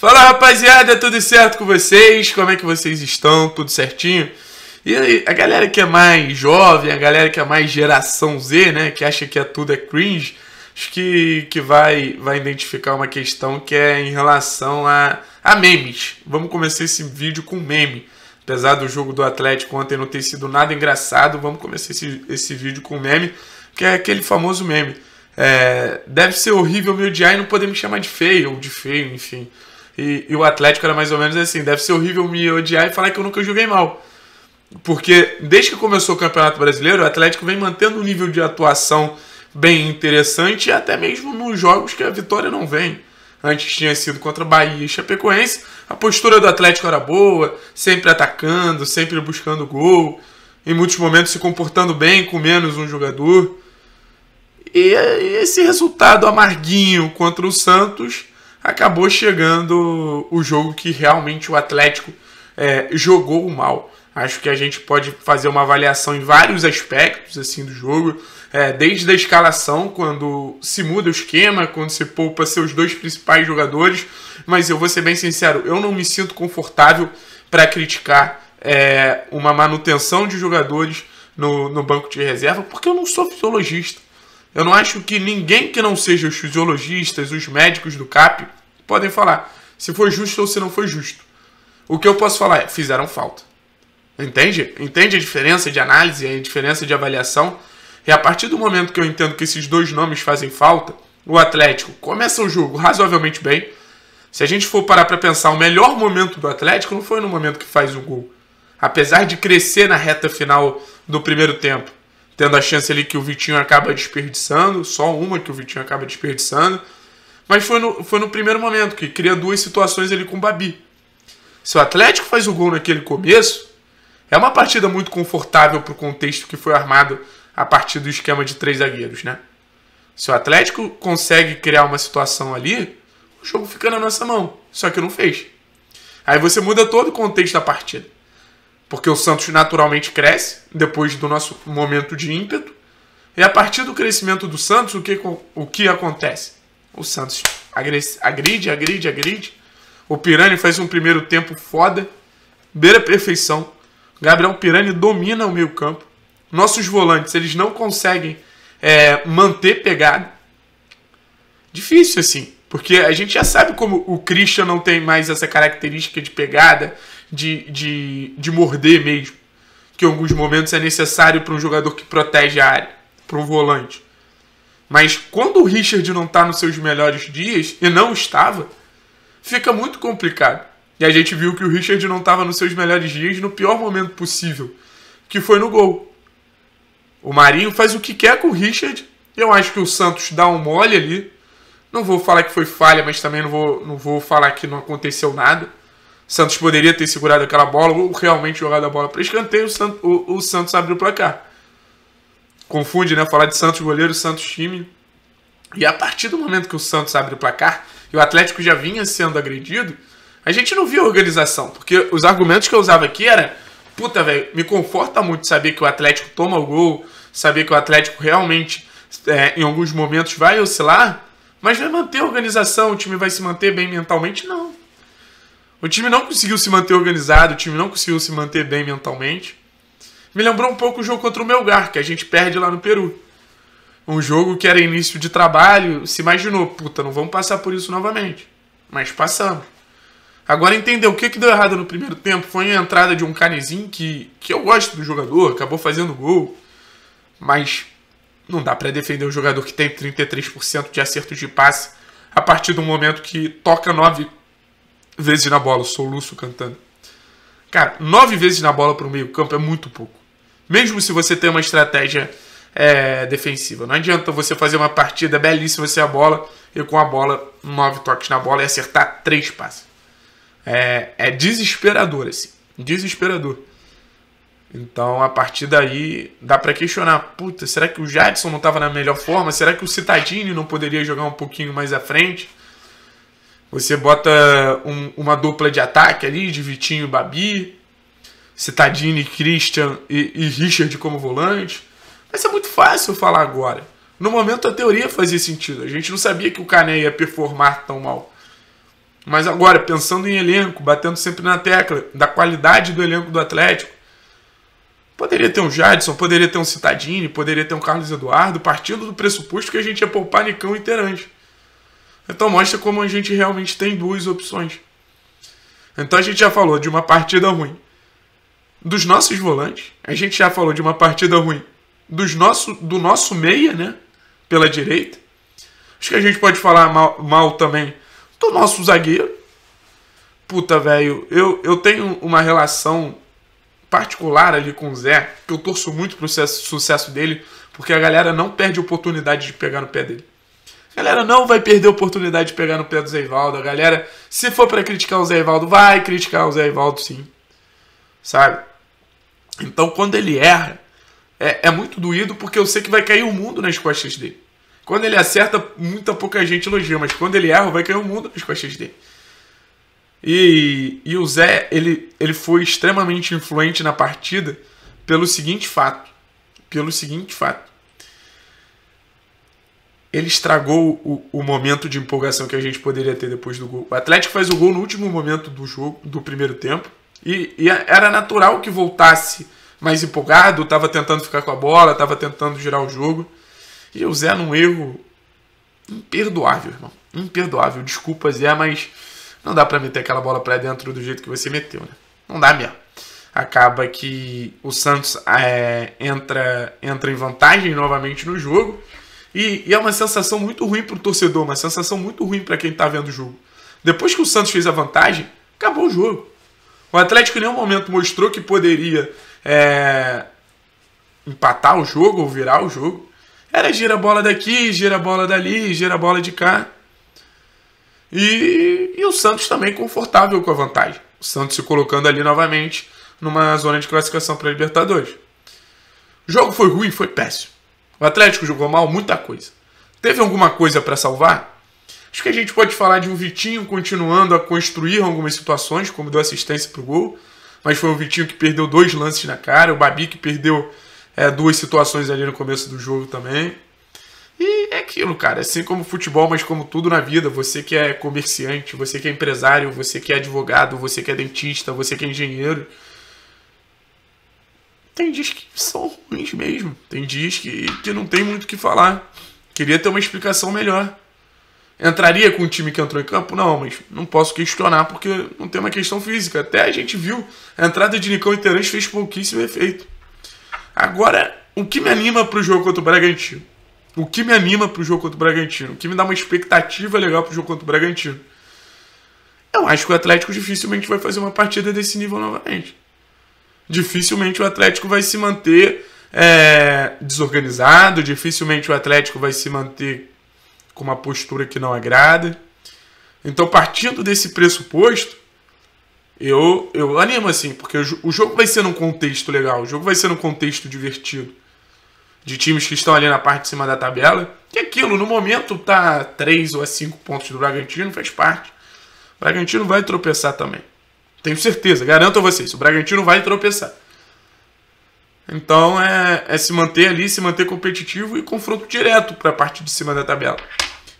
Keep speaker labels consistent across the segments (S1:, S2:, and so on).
S1: Fala rapaziada, tudo certo com vocês? Como é que vocês estão? Tudo certinho? E a galera que é mais jovem, a galera que é mais geração Z, né, que acha que é tudo é cringe, acho que, que vai, vai identificar uma questão que é em relação a, a memes. Vamos começar esse vídeo com meme. Apesar do jogo do Atlético ontem não ter sido nada engraçado, vamos começar esse, esse vídeo com meme, que é aquele famoso meme. É, deve ser horrível me odiar e não poder me chamar de feio, ou de feio, enfim. E, e, o Atlético era mais ou menos assim: deve ser horrível me odiar e falar que eu nunca joguei mal. Porque desde que começou o Campeonato Brasileiro, o Atlético vem mantendo um nível de atuação bem interessante, até mesmo nos jogos que a vitória não vem. Antes tinha sido contra Bahia e Chapecoense. A postura do Atlético era boa, sempre atacando, sempre buscando gol, em muitos momentos se comportando bem com menos um jogador. E esse resultado amarguinho contra o Santos acabou chegando o jogo que realmente o Atlético é, jogou mal. Acho que a gente pode fazer uma avaliação em vários aspectos assim do jogo, é, desde a escalação, quando se muda o esquema, quando se poupa seus dois principais jogadores. Mas eu vou ser bem sincero, eu não me sinto confortável para criticar é, uma manutenção de jogadores no, no banco de reserva, porque eu não sou fisiologista. Eu não acho que ninguém que não seja os fisiologistas, os médicos do CAP, podem falar se foi justo ou se não foi justo. O que eu posso falar é, fizeram falta. Entende? Entende a diferença de análise, a diferença de avaliação? E a partir do momento que eu entendo que esses dois nomes fazem falta, o Atlético começa o jogo razoavelmente bem. Se a gente for parar para pensar, o melhor momento do Atlético não foi no momento que faz o gol. Apesar de crescer na reta final do primeiro tempo tendo a chance ali que o Vitinho acaba desperdiçando, só uma que o Vitinho acaba desperdiçando. Mas foi no, foi no primeiro momento que cria duas situações ali com o Babi. Se o Atlético faz o gol naquele começo, é uma partida muito confortável para o contexto que foi armado a partir do esquema de três zagueiros, né? Se o Atlético consegue criar uma situação ali, o jogo fica na nossa mão. Só que não fez. Aí você muda todo o contexto da partida porque o Santos naturalmente cresce depois do nosso momento de ímpeto. E a partir do crescimento do Santos, o que, o que acontece? O Santos agride, agride, agride. O Pirani faz um primeiro tempo foda, beira perfeição. Gabriel Pirani domina o meio campo. Nossos volantes, eles não conseguem é, manter pegada. Difícil assim, porque a gente já sabe como o Christian não tem mais essa característica de pegada, de, de, de morder mesmo, que em alguns momentos é necessário para um jogador que protege a área, para um volante. Mas quando o Richard não está nos seus melhores dias, e não estava, fica muito complicado. E a gente viu que o Richard não estava nos seus melhores dias no pior momento possível, que foi no gol. O Marinho faz o que quer com o Richard. Eu acho que o Santos dá um mole ali. Não vou falar que foi falha, mas também não vou, não vou falar que não aconteceu nada. Santos poderia ter segurado aquela bola ou realmente jogado a bola para escanteio. O Santos, o, o Santos abriu o placar. Confunde, né? Falar de Santos goleiro, Santos time. E a partir do momento que o Santos abre o placar e o Atlético já vinha sendo agredido, a gente não via organização, porque os argumentos que eu usava aqui era puta, velho, me conforta muito saber que o Atlético toma o gol, saber que o Atlético realmente é, em alguns momentos vai oscilar, mas vai manter a organização, o time vai se manter bem mentalmente? Não. O time não conseguiu se manter organizado, o time não conseguiu se manter bem mentalmente. Me lembrou um pouco o jogo contra o Melgar, que a gente perde lá no Peru. Um jogo que era início de trabalho, se imaginou, puta, não vamos passar por isso novamente. Mas passamos. Agora entender o que, que deu errado no primeiro tempo foi a entrada de um canezinho que, que eu gosto do jogador, acabou fazendo gol. Mas não dá para defender um jogador que tem 33% de acertos de passe a partir do momento que toca nove vezes na bola, soluço cantando. Cara, nove vezes na bola para o meio-campo é muito pouco. Mesmo se você tem uma estratégia é, defensiva. Não adianta você fazer uma partida belíssima sem a bola e com a bola, nove toques na bola e acertar três passes. É, é desesperador, assim. Desesperador. Então, a partir daí, dá para questionar. Puta, será que o Jadson não estava na melhor forma? Será que o Citadini não poderia jogar um pouquinho mais à frente? Você bota um, uma dupla de ataque ali, de Vitinho e Babi, Citadini, Christian e, e Richard como volante. Mas é muito fácil falar agora. No momento a teoria fazia sentido. A gente não sabia que o Cané ia performar tão mal. Mas agora, pensando em elenco, batendo sempre na tecla da qualidade do elenco do Atlético, poderia ter um Jadson, poderia ter um Citadini, poderia ter um Carlos Eduardo, partindo do pressuposto que a gente ia poupar Nicão e Terange. Então é mostra como a gente realmente tem duas opções. Então a gente já falou de uma partida ruim dos nossos volantes, a gente já falou de uma partida ruim dos nosso, do nosso meia, né? Pela direita. Acho que a gente pode falar mal, mal também do nosso zagueiro. Puta, velho, eu, eu tenho uma relação particular ali com o Zé, que eu torço muito pro sucesso, sucesso dele, porque a galera não perde oportunidade de pegar no pé dele. A galera não vai perder a oportunidade de pegar no pé do Zé Ivaldo. A galera, se for para criticar o Zé Ivaldo, vai criticar o Zé Ivaldo sim. Sabe? Então quando ele erra, é, é muito doído porque eu sei que vai cair o um mundo nas costas dele. Quando ele acerta, muita pouca gente elogia, mas quando ele erra, vai cair o um mundo nas costas dele. E, e o Zé, ele, ele foi extremamente influente na partida pelo seguinte fato. Pelo seguinte fato ele estragou o, o, momento de empolgação que a gente poderia ter depois do gol. O Atlético faz o gol no último momento do jogo, do primeiro tempo, e, e era natural que voltasse mais empolgado, estava tentando ficar com a bola, estava tentando girar o jogo. E o Zé num erro imperdoável, irmão. Imperdoável. Desculpa, Zé, mas não dá para meter aquela bola para dentro do jeito que você meteu, né? Não dá mesmo. Acaba que o Santos é, entra, entra em vantagem novamente no jogo. E, e é uma sensação muito ruim para o torcedor, uma sensação muito ruim para quem está vendo o jogo. Depois que o Santos fez a vantagem, acabou o jogo. O Atlético em nenhum momento mostrou que poderia é, empatar o jogo ou virar o jogo. Era gira a bola daqui, gira a bola dali, gira a bola de cá. E, e o Santos também confortável com a vantagem. O Santos se colocando ali novamente numa zona de classificação para a Libertadores. O jogo foi ruim, foi péssimo. O Atlético jogou mal muita coisa. Teve alguma coisa para salvar? Acho que a gente pode falar de um Vitinho continuando a construir algumas situações, como deu assistência para o gol, mas foi um Vitinho que perdeu dois lances na cara, o Babi que perdeu é, duas situações ali no começo do jogo também. E é aquilo, cara, assim como futebol, mas como tudo na vida, você que é comerciante, você que é empresário, você que é advogado, você que é dentista, você que é engenheiro, tem dias que são ruins mesmo. Tem dias que, que não tem muito o que falar. Queria ter uma explicação melhor. Entraria com o time que entrou em campo? Não, mas não posso questionar porque não tem uma questão física. Até a gente viu, a entrada de Nicão Interante fez pouquíssimo efeito. Agora, o que me anima para o jogo contra o Bragantino? O que me anima para o jogo contra o Bragantino? O que me dá uma expectativa legal para o jogo contra o Bragantino? Eu acho que o Atlético dificilmente vai fazer uma partida desse nível novamente dificilmente o Atlético vai se manter é, desorganizado, dificilmente o Atlético vai se manter com uma postura que não agrada. Então, partindo desse pressuposto, eu, eu animo assim, porque o jogo vai ser num contexto legal, o jogo vai ser num contexto divertido. De times que estão ali na parte de cima da tabela. Que é aquilo, no momento, tá 3 ou 5 é pontos do Bragantino, faz parte. O Bragantino vai tropeçar também. Tenho certeza, garanto a vocês, o Bragantino vai tropeçar. Então é, é se manter ali, se manter competitivo e confronto direto para a parte de cima da tabela.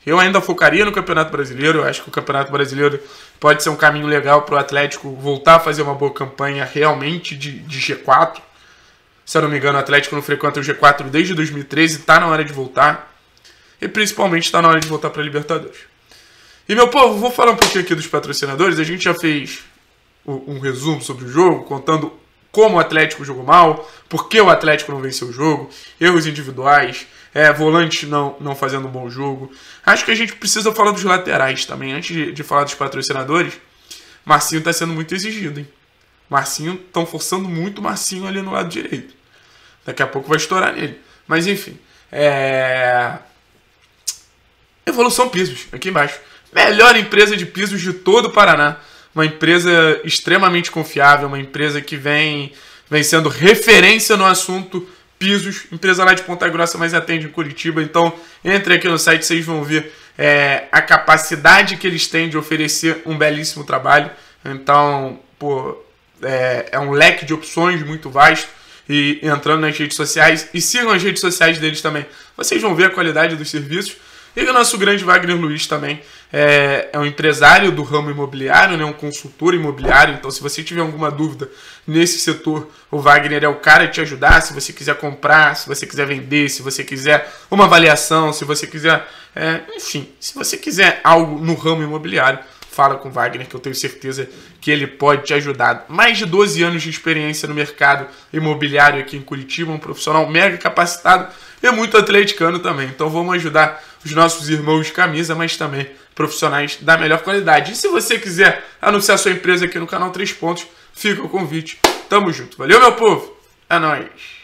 S1: Eu ainda focaria no Campeonato Brasileiro. Eu acho que o Campeonato Brasileiro pode ser um caminho legal para o Atlético voltar a fazer uma boa campanha realmente de, de, G4. Se eu não me engano, o Atlético não frequenta o G4 desde 2013. Está na hora de voltar. E principalmente está na hora de voltar para a Libertadores. E meu povo, vou falar um pouquinho aqui dos patrocinadores. A gente já fez um resumo sobre o jogo, contando como o Atlético jogou mal, por que o Atlético não venceu o jogo, erros individuais, é, volante não, não fazendo um bom jogo. Acho que a gente precisa falar dos laterais também. Antes de, de falar dos patrocinadores, Marcinho está sendo muito exigido, hein? Marcinho, estão forçando muito Marcinho ali no lado direito. Daqui a pouco vai estourar nele. Mas enfim, é... Evolução Pisos, aqui embaixo. Melhor empresa de pisos de todo o Paraná uma empresa extremamente confiável, uma empresa que vem, vem sendo referência no assunto pisos, empresa lá de Ponta Grossa, mas atende em Curitiba. Então, entre aqui no site, vocês vão ver é, a capacidade que eles têm de oferecer um belíssimo trabalho. Então, pô, é, é um leque de opções muito vasto. E entrando nas redes sociais, e sigam as redes sociais deles também. Vocês vão ver a qualidade dos serviços. E o nosso grande Wagner Luiz também é, é um empresário do ramo imobiliário, né, um consultor imobiliário. Então, se você tiver alguma dúvida nesse setor, o Wagner é o cara te ajudar. Se você quiser comprar, se você quiser vender, se você quiser uma avaliação, se você quiser. É, enfim, se você quiser algo no ramo imobiliário, fala com o Wagner, que eu tenho certeza que ele pode te ajudar. Mais de 12 anos de experiência no mercado imobiliário aqui em Curitiba, um profissional mega capacitado e muito atleticano também. Então vamos ajudar os nossos irmãos de camisa, mas também profissionais da melhor qualidade. E se você quiser anunciar sua empresa aqui no canal Três Pontos, fica o convite. Tamo junto. Valeu, meu povo. É nóis.